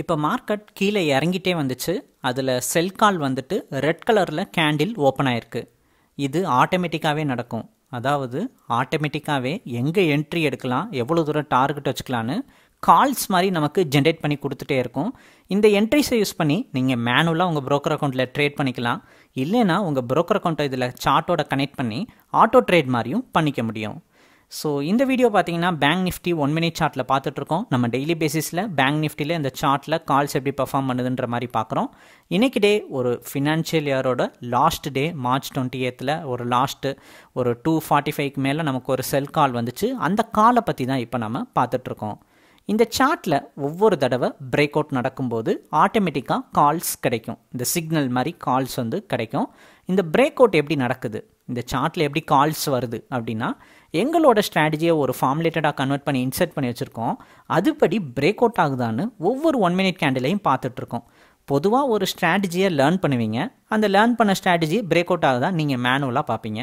இப்போ மார்க்கெட் கீழே இறங்கிட்டே வந்துச்சு அதில் செல் கால் வந்துட்டு ரெட் கலரில் கேண்டில் ஓப்பன் ஆயிருக்கு இது ஆட்டோமேட்டிக்காகவே நடக்கும் அதாவது ஆட்டோமேட்டிக்காகவே எங்கே என்ட்ரி எடுக்கலாம் எவ்வளோ தூரம் டார்கெட் வச்சுக்கலான்னு கால்ஸ் மாதிரி நமக்கு ஜென்ரேட் பண்ணி கொடுத்துட்டே இருக்கும் இந்த என்ட்ரிஸை யூஸ் பண்ணி நீங்கள் மேனுவலாக உங்கள் ப்ரோக்கர் அக்கௌண்ட்டில் ட்ரேட் பண்ணிக்கலாம் இல்லைனா உங்கள் ப்ரோக்கர் அக்கௌண்ட்டை இதில் சார்ட்டோட கனெக்ட் பண்ணி ஆட்டோ ட்ரேட் மாதிரியும் பண்ணிக்க முடியும் ஸோ இந்த வீடியோ பார்த்தீங்கன்னா பேங்க் நிஃப்டி ஒன் மினிட் சார்ட்டில் பார்த்துட்ருக்கோம் நம்ம டெய்லி பேசிஸில் பேங்க் நிஃப்டியில் இந்த சார்ட்டில் கால்ஸ் எப்படி பர்ஃபார்ம் பண்ணுதுன்ற மாதிரி பார்க்குறோம் இன்றைக்கி டே ஒரு ஃபினான்ஷியல் இயரோட லாஸ்ட் டே மார்ச் டுவெண்ட்டி எய்த்தில் ஒரு லாஸ்ட்டு ஒரு டூ ஃபார்ட்டி ஃபைவ்க்கு மேலே நமக்கு ஒரு செல் கால் வந்துச்சு அந்த காலை பற்றி தான் இப்போ நம்ம பார்த்துட்ருக்கோம் இந்த சார்ட்டில் ஒவ்வொரு தடவை பிரேக் அவுட் நடக்கும்போது ஆட்டோமேட்டிக்காக கால்ஸ் கிடைக்கும் இந்த சிக்னல் மாதிரி கால்ஸ் வந்து கிடைக்கும் இந்த பிரேக் அவுட் எப்படி நடக்குது இந்த சார்ட்டில் எப்படி கால்ஸ் வருது அப்படின்னா எங்களோட ஸ்ட்ராட்டஜியை ஒரு ஃபார்முலேட்டடாக கன்வெர்ட் பண்ணி இன்சர்ட் பண்ணி வச்சுருக்கோம் அதுபடி பிரேக் அவுட் ஆகுதான்னு ஒவ்வொரு ஒன் மினிட் கேண்டிலையும் பார்த்துட்ருக்கோம் பொதுவாக ஒரு ஸ்ட்ராட்டஜியை லேர்ன் பண்ணுவீங்க அந்த லேர்ன் பண்ண ஸ்ட்ராட்டஜி பிரேக் அவுட் ஆகுதா நீங்கள் மேனுவலாக பார்ப்பீங்க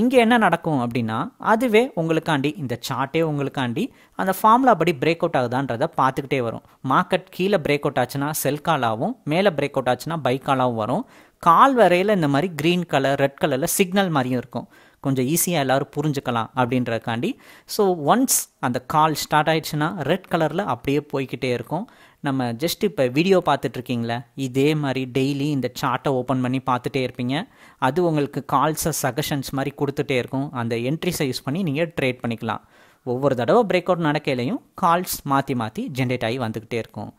இங்கே என்ன நடக்கும் அப்படின்னா அதுவே உங்களுக்காண்டி இந்த சார்ட்டே உங்களுக்காண்டி அந்த ஃபார்முலா படி பிரேக் அவுட் ஆகுதான்றதை பார்த்துக்கிட்டே வரும் மார்க்கெட் கீழே பிரேக் அவுட் ஆச்சுன்னா செல் ஆகும் மேலே பிரேக் அவுட் ஆச்சுன்னா பை காலாகவும் வரும் கால் வரையில் இந்த மாதிரி க்ரீன் கலர் ரெட் கலரில் சிக்னல் மாதிரியும் இருக்கும் கொஞ்சம் ஈஸியாக எல்லோரும் புரிஞ்சுக்கலாம் அப்படின்றக்காண்டி ஸோ ஒன்ஸ் அந்த கால் ஸ்டார்ட் ஆகிடுச்சுன்னா ரெட் கலரில் அப்படியே போய்கிட்டே இருக்கும் நம்ம ஜஸ்ட் இப்போ வீடியோ பார்த்துட்ருக்கீங்களே இதே மாதிரி டெய்லி இந்த சார்ட்டை ஓப்பன் பண்ணி பார்த்துட்டே இருப்பீங்க அது உங்களுக்கு கால்ஸை சஜஷன்ஸ் மாதிரி கொடுத்துட்டே இருக்கும் அந்த என்ட்ரிஸை யூஸ் பண்ணி நீங்கள் ட்ரேட் பண்ணிக்கலாம் ஒவ்வொரு தடவை பிரேக் அவுட் நடக்கையிலையும் கால்ஸ் மாற்றி மாற்றி ஜென்ரேட் ஆகி வந்துக்கிட்டே இருக்கும்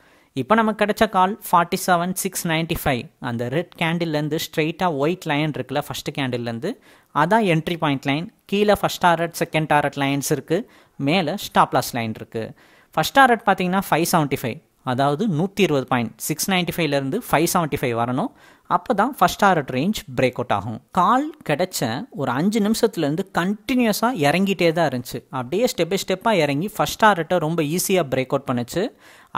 இப்போ நமக்கு கிடைச்ச call forty seven six ninety five அந்த ரெட் கேண்டில்லேருந்து ஸ்ட்ரெயிட்டாக ஒயிட் லைன் இருக்குல்ல ஃபஸ்ட்டு கேண்டில்லேருந்து அதான் என்ட்ரி பாயிண்ட் லைன் கீழே first target second target lines இருக்குது மேலே ஸ்டாப்லாஸ் லைன் இருக்குது ஃபஸ்ட் டாரட் பார்த்தீங்கன்னா ஃபைவ் செவன்ட்டி ஃபைவ் அதாவது நூற்றி இருபது பாயிண்ட் சிக்ஸ் நைன்ட்டி ஃபைவ்லேருந்து ஃபைவ் செவன்ட்டி ஃபைவ் வரணும் அப்போ தான் first order range break out ஆகும் கால் கிடச்ச ஒரு அஞ்சு நிமிஷத்துலேருந்து கண்டினியூஸாக இறங்கிட்டே தான் இருந்துச்சு அப்படியே ஸ்டெப் பை ஸ்டெப்பாக இறங்கி ஃபஸ்ட் ஆர்டர்ட்டை ரொம்ப ஈஸியாக பிரேக் அவுட் பண்ணுச்சு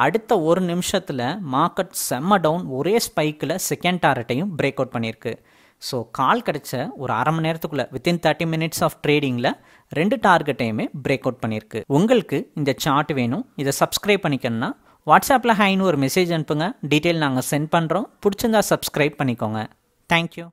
அடுத்த ஒரு நிமிஷத்தில் மார்க்கெட் செம்ம டவுன் ஒரே ஸ்பைக்கில் செகண்ட் டாரட்டையும் பிரேக் அவுட் பண்ணியிருக்கு ஸோ கால் கிடச்ச ஒரு அரை மணி நேரத்துக்குள்ளே வித்தின் தேர்ட்டி மினிட்ஸ் ஆஃப் ட்ரேடிங்கில் ரெண்டு டார்கெட்டையுமே பிரேக் அவுட் பண்ணியிருக்கு உங்களுக்கு இந்த சார்ட் வேணும் இதை சப்ஸ்கிரைப் பண்ணிக்கணும்னா வாட்ஸ்அப்பில் ஹைன்னு ஒரு மெசேஜ் அனுப்புங்க டீட்டெயில் நாங்கள் சென்ட் பண்ணுறோம் பிடிச்சிருந்தா சப்ஸ்கிரைப் பண்ணிக்கோங்க தேங்க்யூ